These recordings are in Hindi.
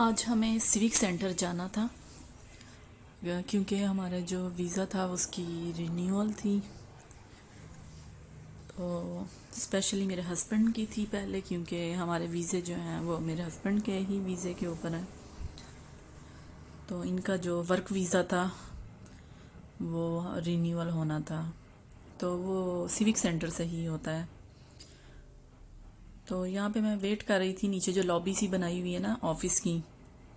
आज हमें सिविक सेंटर जाना था क्योंकि हमारा जो वीज़ा था उसकी रिन्यूअल थी तो स्पेशली मेरे हस्बैंड की थी पहले क्योंकि हमारे वीज़े जो हैं वो मेरे हस्बैंड के ही वीज़े के ऊपर हैं तो इनका जो वर्क वीज़ा था वो रिन्यूअल होना था तो वो सिविक सेंटर से ही होता है तो यहाँ पे मैं वेट कर रही थी नीचे जो लॉबी सी बनाई हुई है ना ऑफ़िस की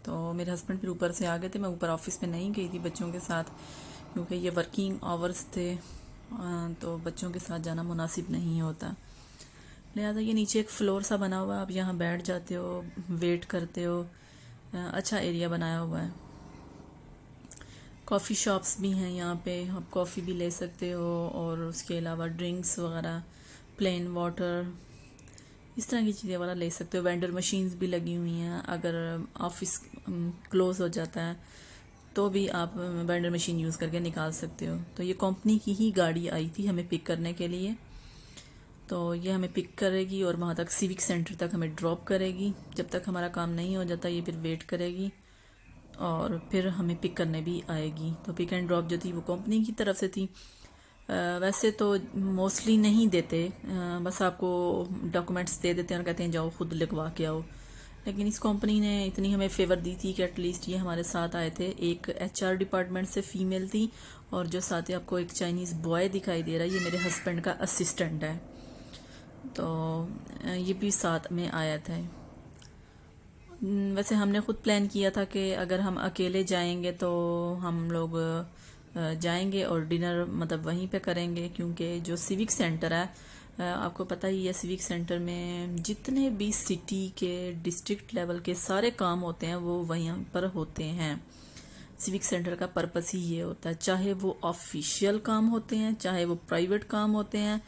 तो मेरे हस्बैंड फिर ऊपर से आ गए थे मैं ऊपर ऑफ़िस में नहीं गई थी बच्चों के साथ क्योंकि ये वर्किंग आवर्स थे तो बच्चों के साथ जाना मुनासिब नहीं होता लिहाजा ये नीचे एक फ़्लोर सा बना हुआ है आप यहाँ बैठ जाते हो वेट करते हो अच्छा एरिया बनाया हुआ है कॉफ़ी शॉप्स भी हैं यहाँ पे आप कॉफ़ी भी ले सकते हो और उसके अलावा ड्रिंक्स वगैरह प्लेन वाटर इस तरह की चीज़ें वाला ले सकते हो वेंडर मशीन्स भी लगी हुई हैं अगर ऑफिस क्लोज हो जाता है तो भी आप वेंडर मशीन यूज़ करके निकाल सकते हो तो ये कंपनी की ही गाड़ी आई थी हमें पिक करने के लिए तो ये हमें पिक करेगी और वहाँ तक सिविक सेंटर तक हमें ड्रॉप करेगी जब तक हमारा काम नहीं हो जाता ये फिर वेट करेगी और फिर हमें पिक करने भी आएगी तो पिक एंड ड्रॉप जो थी वो कंपनी की तरफ से थी वैसे तो मोस्टली नहीं देते बस आपको डॉक्यूमेंट्स दे देते हैं और कहते हैं जाओ खुद लिखवा के आओ लेकिन इस कंपनी ने इतनी हमें फेवर दी थी कि एटलीस्ट ये हमारे साथ आए थे एक एचआर डिपार्टमेंट से फीमेल थी और जो साथ ही आपको एक चाइनीज़ बॉय दिखाई दे रहा है ये मेरे हस्बैंड का असिस्टेंट है तो ये भी साथ में आया था वैसे हमने खुद प्लान किया था कि अगर हम अकेले जाएंगे तो हम लोग जाएंगे और डिनर मतलब वहीं पे करेंगे क्योंकि जो सिविक सेंटर है आपको पता ही है सिविक सेंटर में जितने भी सिटी के डिस्ट्रिक्ट लेवल के सारे काम होते हैं वो वहीं पर होते हैं सिविक सेंटर का पर्पस ही ये होता है चाहे वो ऑफिशियल काम होते हैं चाहे वो प्राइवेट काम होते हैं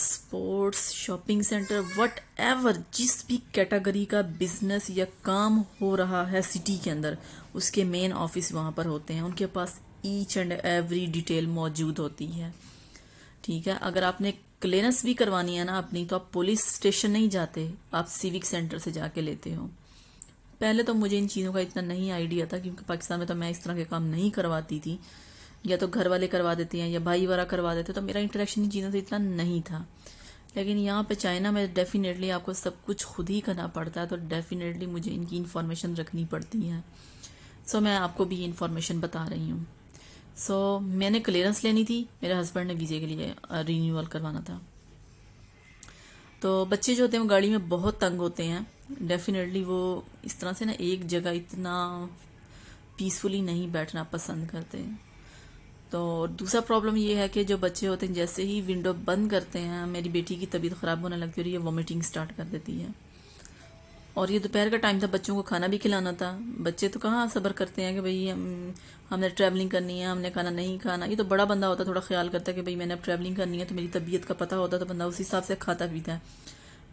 sports shopping centre whatever जिस भी कैटेगरी का बिजनेस या काम हो रहा है सिटी के अंदर उसके मेन ऑफिस वहाँ पर होते हैं उनके पास ईच एंड एवरी डिटेल मौजूद होती है ठीक है अगर आपने क्लियरेंस भी करवानी है ना अपनी तो आप पुलिस स्टेशन नहीं जाते आप सिविक सेंटर से जाके लेते हो पहले तो मुझे इन चीज़ों का इतना नहीं आइडिया था क्योंकि पाकिस्तान में तो मैं इस तरह के काम नहीं करवाती थी या तो घर वाले करवा देते हैं या भाई वाला करवा देते तो मेरा इंटरेक्शन इन चीज़ों से इतना नहीं था लेकिन यहाँ पे चाइना में डेफिनेटली आपको सब कुछ खुद ही करना पड़ता है तो डेफिनेटली मुझे इनकी इन्फॉर्मेशन रखनी पड़ती है सो मैं आपको भी इन्फॉर्मेशन बता रही हूँ सो so, मैंने क्लियरेंस लेनी थी मेरे हस्बैंड ने वीज़े के लिए रिन्यूअल uh, करवाना था तो बच्चे जो होते हैं वो गाड़ी में बहुत तंग होते हैं डेफिनेटली वो इस तरह से ना एक जगह इतना पीसफुली नहीं बैठना पसंद करते हैं तो दूसरा प्रॉब्लम ये है कि जो बच्चे होते हैं जैसे ही विंडो बंद करते हैं मेरी बेटी की तबीयत ख़राब होने लगती है और ये वॉमिटिंग स्टार्ट कर देती है और ये दोपहर का टाइम था बच्चों को खाना भी खिलाना था बच्चे तो कहाँ सबर करते हैं कि भाई हम हमने ट्रैवलिंग करनी है हमने खाना नहीं खाना ये तो बड़ा बंदा होता थोड़ा ख्याल करता है कि भाई मैंने अब ट्रैवलिंग करनी है तो मेरी तबीयत का पता होता तो बंदा उस हिसाब से खाता पीता है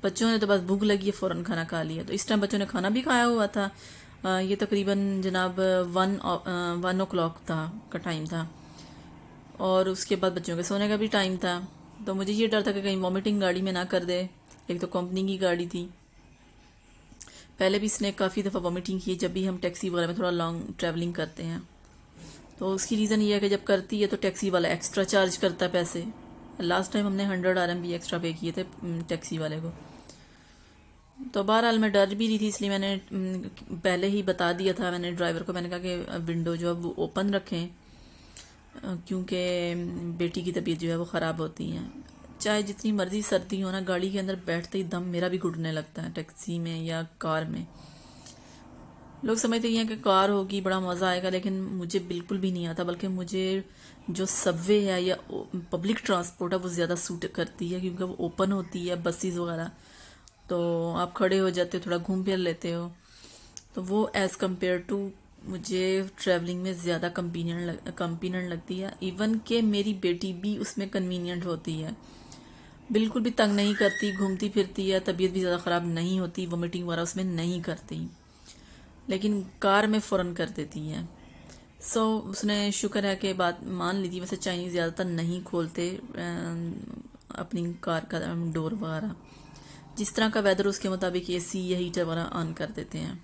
बच्चों ने तो बस भूख लगी है फ़ौरन खाना खा लिया तो इस टाइम बच्चों ने खाना भी खाया हुआ था ये तकरीबन जनाब वन वन ओ क्लाक था का टाइम था और उसके बाद बच्चों के सोने का भी टाइम था तो मुझे ये डर था कि कहीं वॉमिटिंग गाड़ी में ना कर दे एक तो कंपनी की गाड़ी थी पहले भी इसने काफ़ी दफ़ा वॉमिटिंग की है जब भी हम टैक्सी वगैरह में थोड़ा लॉन्ग ट्रैवलिंग करते हैं तो उसकी रीज़न ये है कि जब करती है तो टैक्सी वाला एक्स्ट्रा चार्ज करता है पैसे लास्ट टाइम हमने हंड्रेड आर एक्स्ट्रा पे किए थे टैक्सी वाले को तो बहरहाल मैं डर भी रही थी इसलिए मैंने पहले ही बता दिया था मैंने ड्राइवर को मैंने कहा कि विंडो जो है वो ओपन रखें क्योंकि बेटी की तबीयत जो है वो ख़राब होती है चाहे जितनी मर्जी सर्दी हो ना गाड़ी के अंदर बैठते ही दम मेरा भी घुटने लगता है टैक्सी में या कार में लोग समझते हैं कि कार होगी बड़ा मज़ा आएगा लेकिन मुझे बिल्कुल भी नहीं आता बल्कि मुझे जो सबवे है या पब्लिक ट्रांसपोर्ट है वो ज़्यादा सूट करती है क्योंकि वो ओपन होती है बसेस वगैरह तो आप खड़े हो जाते हो थोड़ा घूम फिर लेते हो तो वो एज़ कम्पेयर टू मुझे ट्रैवलिंग में ज़्यादा कम्पीनियंट लग कम्पीनियंट लगती है इवन के मेरी बेटी भी उसमें कन्वीनियंट होती है बिल्कुल भी तंग नहीं करती घूमती फिरती या तबीयत भी ज़्यादा ख़राब नहीं होती वोमिटिंग वगैरह उसमें नहीं करती लेकिन कार में फ़ौरन कर देती हैं सो so, उसने शुक्र है कि बात मान ली थी वैसे चाइनीज़ ज़्यादातर नहीं खोलते um, अपनी कार का डोर um, वगैरह जिस तरह का वेदर उसके मुताबिक ए सी या हीटर वगैरह ऑन कर देते हैं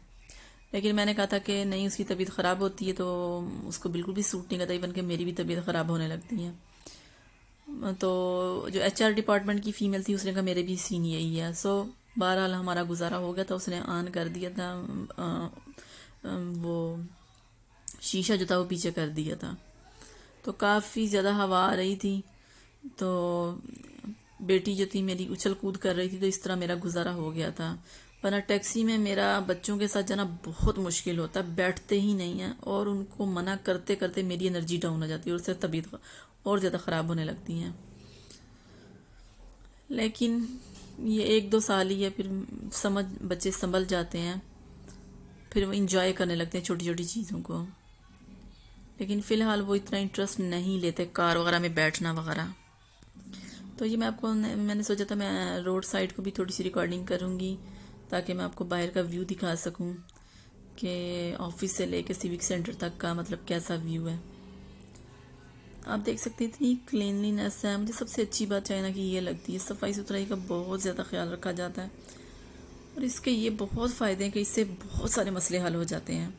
लेकिन मैंने कहा था कि नहीं उसकी तबीयत ख़राब होती है तो उसको बिल्कुल भी सूट नहीं करता इवन कि मेरी भी तबीयत ख़राब होने लगती है तो जो एच डिपार्टमेंट की फ़ीमेल थी उसने कहा मेरे भी सीन यही है सो बहरहाल हमारा गुजारा हो गया था उसने ऑन कर दिया था आ, आ, वो शीशा जो था वो पीछे कर दिया था तो काफ़ी ज़्यादा हवा आ रही थी तो बेटी जो थी मेरी उछल कूद कर रही थी तो इस तरह मेरा गुजारा हो गया था वरना टैक्सी में मेरा बच्चों के साथ जाना बहुत मुश्किल होता है बैठते ही नहीं है और उनको मना करते करते मेरी एनर्जी डाउन हो जाती है और उससे तबीयत और ज़्यादा ख़राब होने लगती हैं लेकिन ये एक दो साल ही है फिर समझ बच्चे संभल जाते हैं फिर वो इंजॉय करने लगते हैं छोटी छोटी चीज़ों को लेकिन फ़िलहाल वो इतना इंटरेस्ट नहीं लेते कार वगैरह में बैठना वगैरह तो ये मैं आपको मैंने सोचा था मैं रोड साइड को भी थोड़ी सी रिकॉर्डिंग करूँगी ताकि मैं आपको बाहर का व्यू दिखा सकूँ कि ऑफिस से लेके सिविक सेंटर तक का मतलब कैसा व्यू है आप देख सकते हैं इतनी क्लिनलीनेस है मुझे सबसे अच्छी बात चाइना की ये लगती है सफाई सुथराई का बहुत ज़्यादा ख्याल रखा जाता है और इसके ये बहुत फ़ायदे हैं कि इससे बहुत सारे मसले हल हो जाते हैं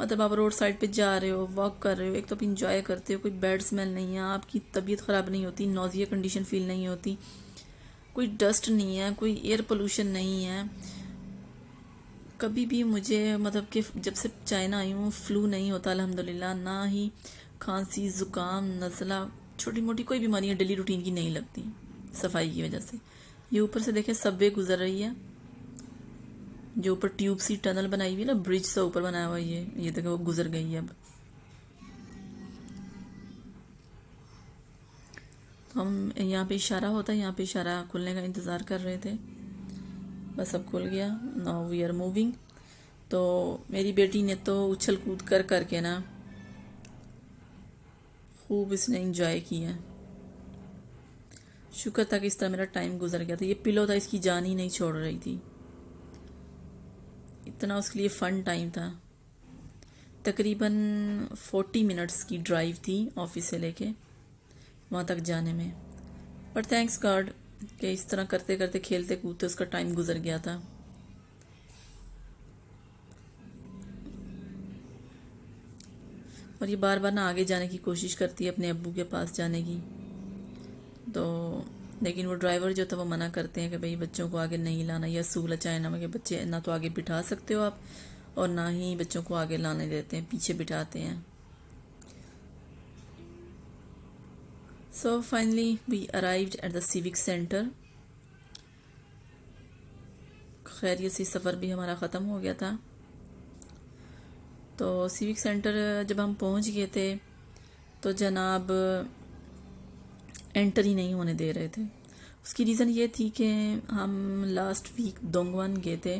मतलब आप रोड साइड पे जा रहे हो वॉक कर रहे हो एक तो आप इंजॉय करते हो कोई बैड स्मेल नहीं है आपकी तबीयत ख़राब नहीं होती नोज़िया कंडीशन फील नहीं होती कोई डस्ट नहीं है कोई एयर पोल्यूशन नहीं है कभी भी मुझे मतलब कि जब से चाइना आई हूँ फ्लू नहीं होता अलहमदिल्ला ना ही खांसी ज़ुकाम नज़ला छोटी मोटी कोई बीमारियाँ डेली रूटीन की नहीं लगती सफाई की वजह से ये ऊपर से देखें सब वे गुजर रही है जो ऊपर ट्यूब सी टनल बनाई हुई है ना ब्रिज से ऊपर बनाया हुआ ये ये देखें वो गुजर गई है अब तो हम यहाँ पे इशारा होता है यहाँ पे इशारा खुलने का इंतज़ार कर रहे थे बस अब खुल गया नाउ वी आर मूविंग तो मेरी बेटी ने तो उछल कूद कर करके ना खूब इसने इंजॉय किया शुक्र था कि इस तरह मेरा टाइम गुजर गया था ये पिलो था इसकी जान ही नहीं छोड़ रही थी इतना उसके लिए फ़न टाइम था तकरीबन फोर्टी मिनट्स की ड्राइव थी ऑफिस से लेके वहाँ तक जाने में पर थैंक्स गॉड कि इस तरह करते करते खेलते कूदते उसका टाइम गुजर गया था और ये बार बार ना आगे जाने की कोशिश करती है अपने अबू के पास जाने की तो लेकिन वो ड्राइवर जो था वो मना करते हैं कि भाई बच्चों को आगे नहीं लाना यह असूल है ना में कि बच्चे ना तो आगे बिठा सकते हो आप और ना ही बच्चों को आगे लाने देते हैं पीछे बिठाते हैं so finally we arrived at the civic centre खैरियत से सफ़र भी हमारा ख़त्म हो गया था तो सिविक सेंटर जब हम पहुंच गए थे तो जनाब एंटर ही नहीं होने दे रहे थे उसकी रीज़न ये थी कि हम लास्ट वीक दोंगवान गए थे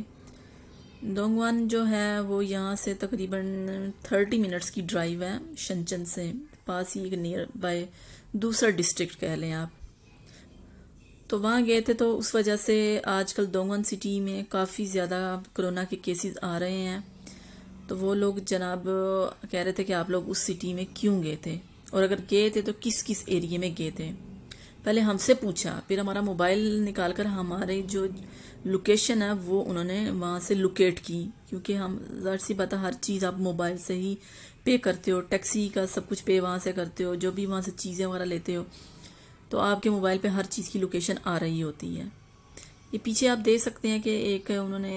दोंगवान जो है वो यहाँ से तकरीबन थर्टी मिनट्स की ड्राइव है शनचंद से पास ही एक नियर बाय दूसरा डिस्ट्रिक्ट कह लें आप तो वहाँ गए थे तो उस वजह से आजकल दोंगवान सिटी में काफ़ी ज़्यादा कोरोना के केसेस आ रहे हैं तो वो लोग जनाब कह रहे थे कि आप लोग उस सिटी में क्यों गए थे और अगर गए थे तो किस किस एरिए में गए थे पहले हमसे पूछा फिर हमारा मोबाइल निकाल कर हमारे जो लोकेशन है वो उन्होंने वहाँ से लोकेट की क्योंकि हम ज़ाहिर सी बात हर चीज़ आप मोबाइल से ही पे करते हो टैक्सी का सब कुछ पे वहाँ से करते हो जो भी वहाँ से चीज़ें वगैरह लेते हो तो आपके मोबाइल पे हर चीज़ की लोकेशन आ रही होती है ये पीछे आप देख सकते हैं कि एक उन्होंने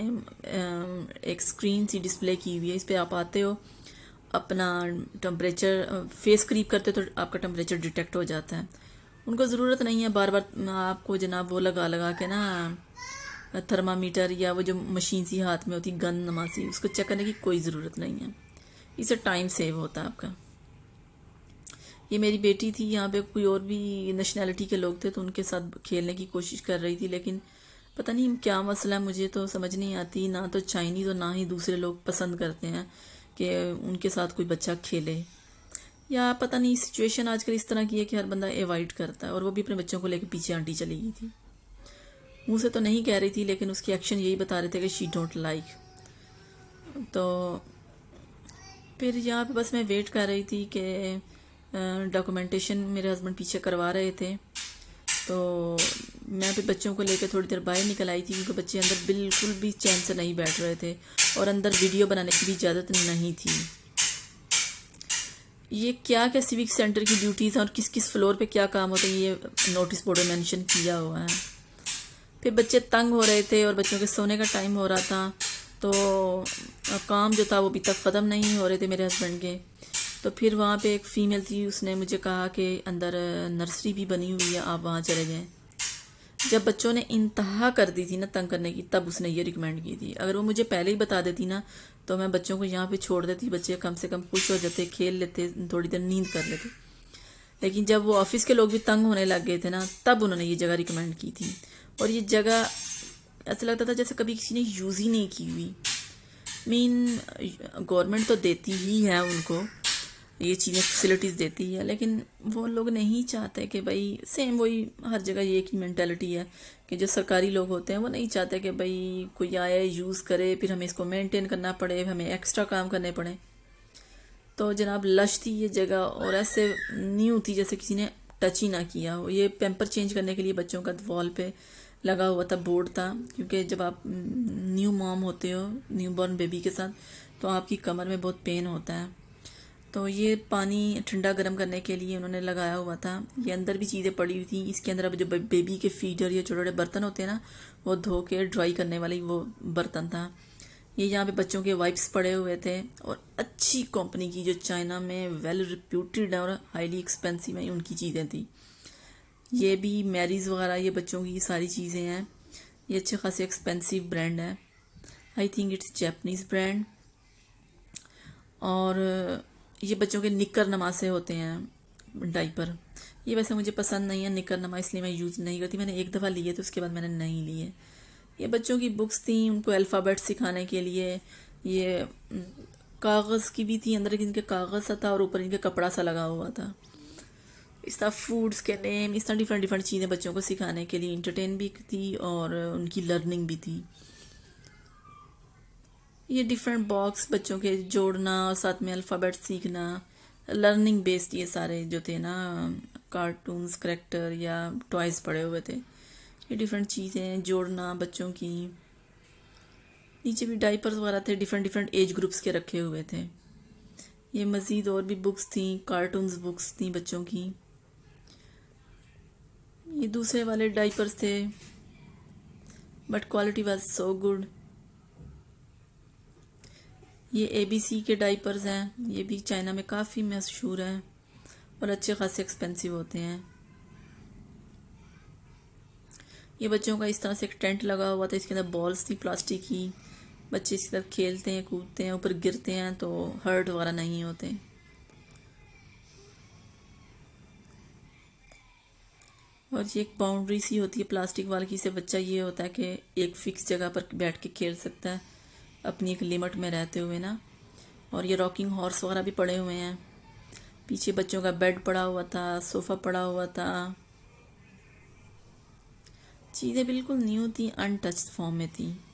एक स्क्रीन सी डिस्प्ले की हुई है इस पर आप आते हो अपना टम्परेचर फेस क्रीप करते हो तो आपका टम्परेचर डिटेक्ट हो जाता है उनको ज़रूरत नहीं है बार बार आपको जनाब वो लगा लगा के ना थर्मामीटर या वो जो मशीन सी हाथ में होती गन नमासी उसको चेक करने की कोई ज़रूरत नहीं है इससे टाइम सेव होता है आपका ये मेरी बेटी थी यहाँ पे कोई और भी नेशनैलिटी के लोग थे तो उनके साथ खेलने की कोशिश कर रही थी लेकिन पता नहीं क्या मसला है मुझे तो समझ नहीं आती ना तो चाइनीज़ और ना ही दूसरे लोग पसंद करते हैं कि उनके साथ कोई बच्चा खेले या पता नहीं सिचुएशन आजकल इस तरह की है कि हर बंदा एवॉइड करता है और वो भी अपने बच्चों को लेकर पीछे आंटी चली गई थी मुँह से तो नहीं कह रही थी लेकिन उसके एक्शन यही बता रहे थे कि शी डोंट लाइक तो फिर यहाँ पे बस मैं वेट कर रही थी कि डॉक्यूमेंटेशन मेरे हस्बैंड पीछे करवा रहे थे तो मैं भी बच्चों को लेकर थोड़ी देर बाहर निकल आई थी क्योंकि बच्चे अंदर बिल्कुल भी चैन से नहीं बैठ रहे थे और अंदर वीडियो बनाने की भी इजाज़त नहीं थी ये क्या क्या सिविक सेंटर की ड्यूटीज़ हैं और किस किस फ्लोर पे क्या काम होता है ये नोटिस बोर्ड में मेंशन किया हुआ है फिर बच्चे तंग हो रहे थे और बच्चों के सोने का टाइम हो रहा था तो काम जो था वो अभी तक ख़त्म नहीं हो रहे थे मेरे हस्बैंड के तो फिर वहाँ पे एक फ़ीमेल थी उसने मुझे कहा कि अंदर नर्सरी भी बनी हुई है आप वहाँ चले जाएँ जब बच्चों ने इंतहा कर दी थी ना तंग करने की तब उसने ये रिकमेंड की थी अगर वो मुझे पहले ही बता देती ना तो मैं बच्चों को यहाँ पे छोड़ देती बच्चे कम से कम खुश हो जाते खेल लेते थोड़ी देर नींद कर लेते लेकिन जब वो ऑफिस के लोग भी तंग होने लग गए थे ना तब उन्होंने ये जगह रिकमेंड की थी और ये जगह ऐसा लगता था जैसे कभी किसी ने यूज़ ही नहीं की हुई मीन गवर्नमेंट तो देती ही है उनको ये चीज़ें फैसिलिटीज़ देती है लेकिन वो लोग नहीं चाहते कि भाई सेम वही हर जगह ये की मैंटेलिटी है कि जो सरकारी लोग होते हैं वो नहीं चाहते कि भाई कोई आए यूज़ करे फिर हमें इसको मेंटेन करना पड़े हमें एक्स्ट्रा काम करने पड़े तो जनाब लश थी ये जगह और ऐसे न्यू थी जैसे किसी ने टच ही ना किया हो ये पेम्पर चेंज करने के लिए बच्चों का वॉल पे लगा हुआ था बोर्ड था क्योंकि जब आप न्यू मॉम होते हो न्यू बॉर्न बेबी के साथ तो आपकी कमर में बहुत पेन होता है तो ये पानी ठंडा गर्म करने के लिए उन्होंने लगाया हुआ था ये अंदर भी चीज़ें पड़ी हुई थी इसके अंदर अब जो बेबी के फीडर या छोटे छोटे बर्तन होते हैं ना वो धो के ड्राई करने वाले वो बर्तन था ये यहाँ पे बच्चों के वाइप्स पड़े हुए थे और अच्छी कंपनी की जो चाइना में वेल रिप्यूटेड और हाईली एक्सपेंसिव है उनकी चीज़ें थी ये भी मैरीज वगैरह ये बच्चों की सारी चीज़ें हैं ये अच्छे खासे एक्सपेंसिव ब्रांड है I think it's Japanese brand और ये बच्चों के निकर नमा से होते हैं डाइपर ये वैसे मुझे पसंद नहीं है निकर नमा इसलिए मैं यूज़ नहीं करती मैंने एक दफ़ा लिए तो उसके बाद मैंने नहीं लिए ये बच्चों की बुक्स थी उनको अल्फ़ाबेट सिखाने के लिए ये कागज़ की भी थी अंदर इनके कागज़ सा था और ऊपर इनके कपड़ा सा लगा हुआ था इस तरह फूड्स के नेम इस तरह डिफरेंट डिफरेंट चीज़ें बच्चों को सिखाने के लिए इंटरटेन भी थी और उनकी लर्निंग भी थी ये डिफरेंट बॉक्स बच्चों के जोड़ना और साथ में अल्फ़ाबेट सीखना लर्निंग बेस्ड ये सारे जो थे ना कार्टून्स करेक्टर या टॉयज पड़े हुए थे ये डिफरेंट चीज़ें जोड़ना बच्चों की नीचे भी डाइपर्स वगैरह थे डिफरेंट डिफरेंट एज ग्रुप्स के रखे हुए थे ये मज़ीद और भी बुक्स थी कार्टून्स बुक्स थी बच्चों की ये दूसरे वाले डाइपर्स थे but quality was so good ये ए बी सी के डाइपर्स हैं ये भी चाइना में काफ़ी मशहूर हैं और अच्छे खासे एक्सपेंसिव होते हैं ये बच्चों का इस तरह से एक टेंट लगा हुआ था इसके अंदर बॉल्स थी प्लास्टिक की बच्चे इसके अंदर खेलते हैं कूदते हैं ऊपर गिरते हैं तो हर्ट वगैरह नहीं होते और ये एक बाउंड्री सी होती है प्लास्टिक वाल की से बच्चा ये होता है कि एक फिक्स जगह पर बैठ के खेल सकता है अपनी एक लिमिट में रहते हुए ना और ये रॉकिंग हॉर्स वगैरह भी पड़े हुए हैं पीछे बच्चों का बेड पड़ा हुआ था सोफ़ा पड़ा हुआ था चीज़ें बिल्कुल न्यू थी अनटच्ड फॉर्म में थी